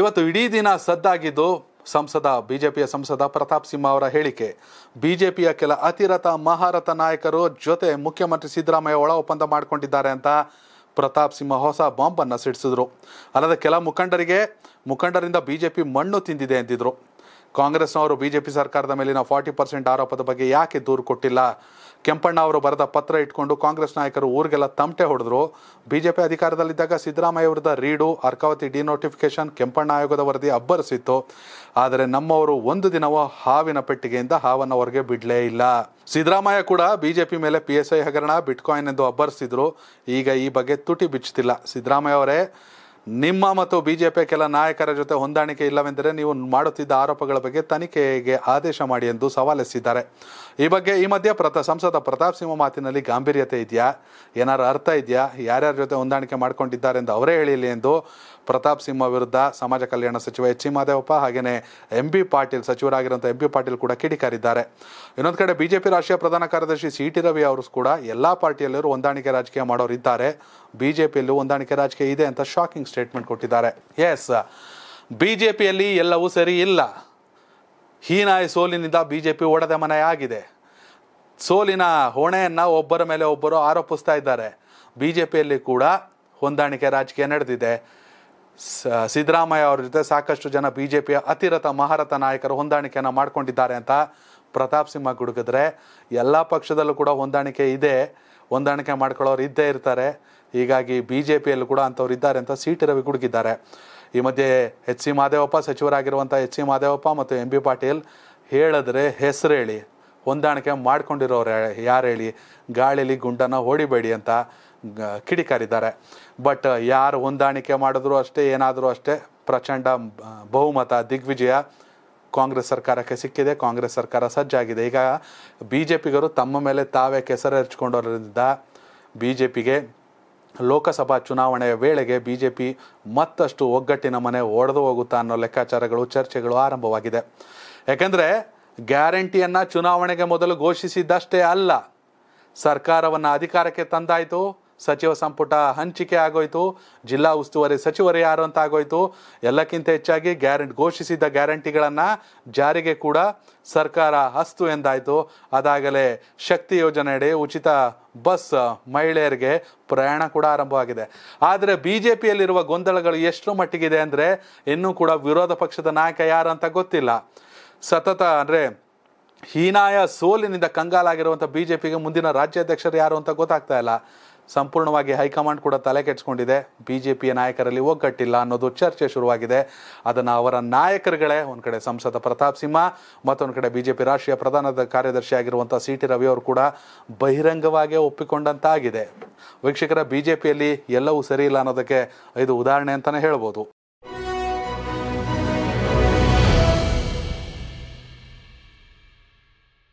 ಇವತ್ತು ಇಡೀ ದಿನ ಸದ್ದಾಗಿದ್ದು ಸಂಸದ ಬಿಜೆಪಿಯ ಸಂಸದ ಪ್ರತಾಪ್ ಸಿಂಹ ಅವರ ಹೇಳಿಕೆ ಬಿಜೆಪಿಯ ಕೆಲ ಅತಿರಥ ಮಹಾರಥ ನಾಯಕರು ಜೊತೆ ಮುಖ್ಯಮಂತ್ರಿ ಸಿದ್ದರಾಮಯ್ಯ ಒಳ ಒಪ್ಪಂದ ಮಾಡಿಕೊಂಡಿದ್ದಾರೆ ಅಂತ ಪ್ರತಾಪ್ ಸಿಂಹ ಹೊಸ ಬಾಂಬನ್ನು ಸಿಡಿಸಿದ್ರು ಅಲ್ಲದೆ ಕೆಲ ಮುಖಂಡರಿಗೆ ಮುಖಂಡರಿಂದ ಬಿಜೆಪಿ ಮಣ್ಣು ತಿಂದಿದೆ ಎಂದಿದ್ರು ಕಾಂಗ್ರೆಸ್ನವರು ಬಿಜೆಪಿ ಸರ್ಕಾರದ ಮೇಲಿನ ಫಾರ್ಟಿ ಪರ್ಸೆಂಟ್ ಆರೋಪದ ಬಗ್ಗೆ ಯಾಕೆ ದೂರು ಕೊಟ್ಟಿಲ್ಲ ಕೆಂಪಣ್ಣ ಅವರು ಬರೆದ ಪತ್ರ ಇಟ್ಕೊಂಡು ಕಾಂಗ್ರೆಸ್ ನಾಯಕರು ಊರಿಗೆಲ್ಲ ತಮಟೆ ಹೊಡೆದ್ರು ಬಿಜೆಪಿ ಅಧಿಕಾರದಲ್ಲಿದ್ದಾಗ ಸಿದ್ದರಾಮಯ್ಯ ಅವರದ ರೀಡು ಅರ್ಕಾವತಿ ಡಿನೋಟಿಫಿಕೇಶನ್ ಕೆಂಪಣ್ಣ ಆಯೋಗದ ವರದಿ ಅಬ್ಬರಿಸಿತ್ತು ಆದರೆ ನಮ್ಮವರು ಒಂದು ದಿನವೂ ಹಾವಿನ ಪೆಟ್ಟಿಗೆಯಿಂದ ಹಾವನ್ನು ಹೊರಗೆ ಬಿಡಲೇ ಇಲ್ಲ ಸಿದ್ದರಾಮಯ್ಯ ಕೂಡ ಬಿಜೆಪಿ ಮೇಲೆ ಪಿ ಎಸ್ ಐ ಹಗರಣ ಬಿಟ್ಕಾಯಿನ್ ಎಂದು ಅಬ್ಬರಿಸಿದ್ರು ಈಗ ಈ ಬಗ್ಗೆ ತುಟಿ ಬಿಚ್ಚುತ್ತಿಲ್ಲ ಸಿದ್ದರಾಮಯ್ಯ ಅವರೇ ನಿಮ್ಮ ಮತ್ತು ಬಿಜೆಪಿ ಕೆಲ ನಾಯಕರ ಜೊತೆ ಹೊಂದಾಣಿಕೆ ಇಲ್ಲವೆಂದರೆ ನೀವು ಮಾಡುತ್ತಿದ್ದ ಆರೋಪಗಳ ಬಗ್ಗೆ ತನಿಖೆಗೆ ಆದೇಶ ಮಾಡಿ ಎಂದು ಸವಾಲೆಸಿದ್ದಾರೆ ಈ ಬಗ್ಗೆ ಈ ಮಧ್ಯೆ ಪ್ರತ ಸಂಸದ ಪ್ರತಾಪ್ ಸಿಂಹ ಮಾತಿನಲ್ಲಿ ಗಾಂಭೀರ್ಯತೆ ಇದೆಯಾ ಏನಾರು ಅರ್ಥ ಇದೆಯಾ ಯಾರ್ಯಾರ ಜೊತೆ ಹೊಂದಾಣಿಕೆ ಎಂದು ಅವರೇ ಹೇಳಿಲ್ಲ ಎಂದು ಪ್ರತಾಪ್ ಸಿಂಹ ವಿರುದ್ಧ ಸಮಾಜ ಕಲ್ಯಾಣ ಸಚಿವ ಎಚ್ ಸಿ ಮಾದೇವಪ್ಪ ಹಾಗೆಯೇ ಎಂ ಬಿ ಪಾಟೀಲ್ ಸಚಿವರಾಗಿರುವಂಥ ಎಂ ಬಿ ಪಾಟೀಲ್ ಕೂಡ ಕಿಡಿಕಾರಿದ್ದಾರೆ ಇನ್ನೊಂದು ಕಡೆ ಬಿಜೆಪಿ ರಾಷ್ಟ್ರೀಯ ಪ್ರಧಾನ ಕಾರ್ಯದರ್ಶಿ ಸಿ ಟಿ ರವಿ ಅವರು ಕೂಡ ಎಲ್ಲ ಪಾರ್ಟಿಯಲ್ಲೂ ಹೊಂದಾಣಿಕೆ ರಾಜಕೀಯ ಮಾಡೋರಿದ್ದಾರೆ ಬಿಜೆಪಿಯಲ್ಲೂ ಹೊಂದಾಣಿಕೆ ರಾಜಕೀಯ ಇದೆ ಅಂತ ಶಾಕಿಂಗ್ ಸ್ಟೇಟ್ ಸ್ಟೇಟ್ಮೆಂಟ್ ಕೊಟ್ಟಿದ್ದಾರೆ ಎಸ್ ಬಿ ಜೆ ಪಿಯಲ್ಲಿ ಎಲ್ಲವೂ ಸರಿ ಇಲ್ಲ ಹೀನಾಯಿ ಸೋಲಿನಿಂದ ಬಿ ಜೆ ಪಿ ಒಡೆದ ಮನೆಯಾಗಿದೆ ಸೋಲಿನ ಹೊಣೆಯನ್ನು ಒಬ್ಬರ ಮೇಲೆ ಒಬ್ಬರು ಆರೋಪಿಸ್ತಾ ಇದ್ದಾರೆ ಬಿ ಜೆ ಪಿಯಲ್ಲಿ ಕೂಡ ಹೊಂದಾಣಿಕೆ ರಾಜಕೀಯ ನಡೆದಿದೆ ಸಿದ್ದರಾಮಯ್ಯ ಅವರ ಜೊತೆ ಸಾಕಷ್ಟು ಜನ ಬಿ ಜೆ ಪಿಯ ಅತಿರಥ ಮಹಾರಥ ನಾಯಕರು ಹೊಂದಾಣಿಕೆಯನ್ನು ಮಾಡಿಕೊಂಡಿದ್ದಾರೆ ಅಂತ ಪ್ರತಾಪ್ ಸಿಂಹ ಗುಡುಗಿದ್ರೆ ಎಲ್ಲ ಪಕ್ಷದಲ್ಲೂ ಕೂಡ ಹೊಂದಾಣಿಕೆ ಇದೆ ಹೊಂದಾಣಿಕೆ ಮಾಡ್ಕೊಳ್ಳೋರು ಇದ್ದೇ ಇರ್ತಾರೆ ಹೀಗಾಗಿ ಬಿ ಜೆ ಪಿಯಲ್ಲಿ ಕೂಡ ಅಂಥವ್ರು ಇದ್ದಾರೆ ಅಂತ ಸೀಟ್ ರವಿ ಗುಡುಗಿದ್ದಾರೆ ಈ ಮಧ್ಯೆ ಎಚ್ ಸಿ ಮಾದೇವಪ್ಪ ಸಚಿವರಾಗಿರುವಂಥ ಎಚ್ ಸಿ ಮಾದೇವಪ್ಪ ಮತ್ತು ಎಂ ಬಿ ಪಾಟೀಲ್ ಹೇಳಿದ್ರೆ ಹೆಸರು ಹೇಳಿ ಹೊಂದಾಣಿಕೆ ಮಾಡ್ಕೊಂಡಿರೋರು ಯಾರು ಹೇಳಿ ಗಾಳಿಯಲ್ಲಿ ಗುಂಡನ್ನು ಹೊಡಿಬೇಡಿ ಅಂತ ಕಿಡಿಕಾರಿದ್ದಾರೆ ಬಟ್ ಯಾರು ಹೊಂದಾಣಿಕೆ ಮಾಡಿದ್ರು ಅಷ್ಟೇ ಏನಾದರೂ ಅಷ್ಟೇ ಪ್ರಚಂಡ ಬಹುಮತ ದಿಗ್ವಿಜಯ ಕಾಂಗ್ರೆಸ್ ಸರ್ಕಾರಕ್ಕೆ ಸಿಕ್ಕಿದೆ ಕಾಂಗ್ರೆಸ್ ಸರ್ಕಾರ ಸಜ್ಜಾಗಿದೆ ಈಗ ಬಿ ಜೆ ಪಿಗರು ತಮ್ಮ ಮೇಲೆ ತಾವೇ ಕೆಸರೆರ್ಚ್ಕೊಂಡೋದ್ರಿಂದ ಬಿ ಜೆ ಪಿಗೆ ಲೋಕಸಭಾ ಚುನಾವಣೆಯ ವೇಳೆಗೆ ಬಿ ಜೆ ಪಿ ಮತ್ತಷ್ಟು ಒಗ್ಗಟ್ಟಿನ ಮನೆ ಒಡೆದು ಹೋಗುತ್ತಾ ಅನ್ನೋ ಲೆಕ್ಕಾಚಾರಗಳು ಚರ್ಚೆಗಳು ಆರಂಭವಾಗಿದೆ ಯಾಕೆಂದರೆ ಗ್ಯಾರಂಟಿಯನ್ನು ಚುನಾವಣೆಗೆ ಮೊದಲು ಘೋಷಿಸಿದ್ದಷ್ಟೇ ಅಲ್ಲ ಸರ್ಕಾರವನ್ನು ಅಧಿಕಾರಕ್ಕೆ ತಂದಾಯಿತು ಸಚಿವ ಸಂಪುಟ ಹಂಚಿಕೆ ಆಗೋಯಿತು ಜಿಲ್ಲಾ ಉಸ್ತುವಾರಿ ಸಚಿವರು ಯಾರು ಅಂತ ಆಗೋಯ್ತು ಎಲ್ಲಕ್ಕಿಂತ ಹೆಚ್ಚಾಗಿ ಗ್ಯಾರಂಟಿ ಘೋಷಿಸಿದ್ದ ಗ್ಯಾರಂಟಿಗಳನ್ನು ಜಾರಿಗೆ ಕೂಡ ಸರ್ಕಾರ ಹಸ್ತು ಎಂದಾಯಿತು ಅದಾಗಲೇ ಶಕ್ತಿ ಯೋಜನೆಯಡಿ ಉಚಿತ ಬಸ್ ಮಹಿಳೆಯರಿಗೆ ಪ್ರಯಾಣ ಕೂಡ ಆರಂಭವಾಗಿದೆ ಆದರೆ ಬಿ ಜೆ ಪಿಯಲ್ಲಿರುವ ಗೊಂದಲಗಳು ಎಷ್ಟು ಮಟ್ಟಿಗಿದೆ ಅಂದರೆ ಇನ್ನೂ ಕೂಡ ವಿರೋಧ ಪಕ್ಷದ ನಾಯಕ ಯಾರು ಅಂತ ಗೊತ್ತಿಲ್ಲ ಸತತ ಅಂದರೆ ಹೀನಾಯ ಸೋಲಿನಿಂದ ಕಂಗಾಲಾಗಿರುವಂಥ ಬಿ ಜೆ ಪಿಗೆ ಮುಂದಿನ ರಾಜ್ಯಾಧ್ಯಕ್ಷರು ಯಾರು ಅಂತ ಗೊತ್ತಾಗ್ತಾ ಇಲ್ಲ ಸಂಪೂರ್ಣವಾಗಿ ಹೈಕಮಾಂಡ್ ಕೂಡ ತಲೆ ಕೆಡ್ಸ್ಕೊಂಡಿದೆ ಬಿ ಜೆ ಪಿಯ ನಾಯಕರಲ್ಲಿ ಒಗ್ಗಟ್ಟಿಲ್ಲ ಅನ್ನೋದು ಚರ್ಚೆ ಶುರುವಾಗಿದೆ ಅದನ್ನು ಅವರ ನಾಯಕರುಗಳೇ ಒಂದು ಕಡೆ ಸಂಸದ ಪ್ರತಾಪ್ ಸಿಂಹ ಮತ್ತೊಂದು ಕಡೆ ಬಿ ಜೆ ಪಿ ರಾಷ್ಟ್ರೀಯ ಪ್ರಧಾನ ಕಾರ್ಯದರ್ಶಿ ಆಗಿರುವಂಥ ಸಿ ಟಿ ರವಿ ಅವರು ಕೂಡ ಬಹಿರಂಗವಾಗೇ ಒಪ್ಪಿಕೊಂಡಂತಾಗಿದೆ ವೀಕ್ಷಕರ ಬಿ ಜೆ ಪಿಯಲ್ಲಿ ಎಲ್ಲವೂ ಸರಿ ಇಲ್ಲ ಅನ್ನೋದಕ್ಕೆ ಇದು ಉದಾಹರಣೆ ಅಂತಲೇ ಹೇಳ್ಬೋದು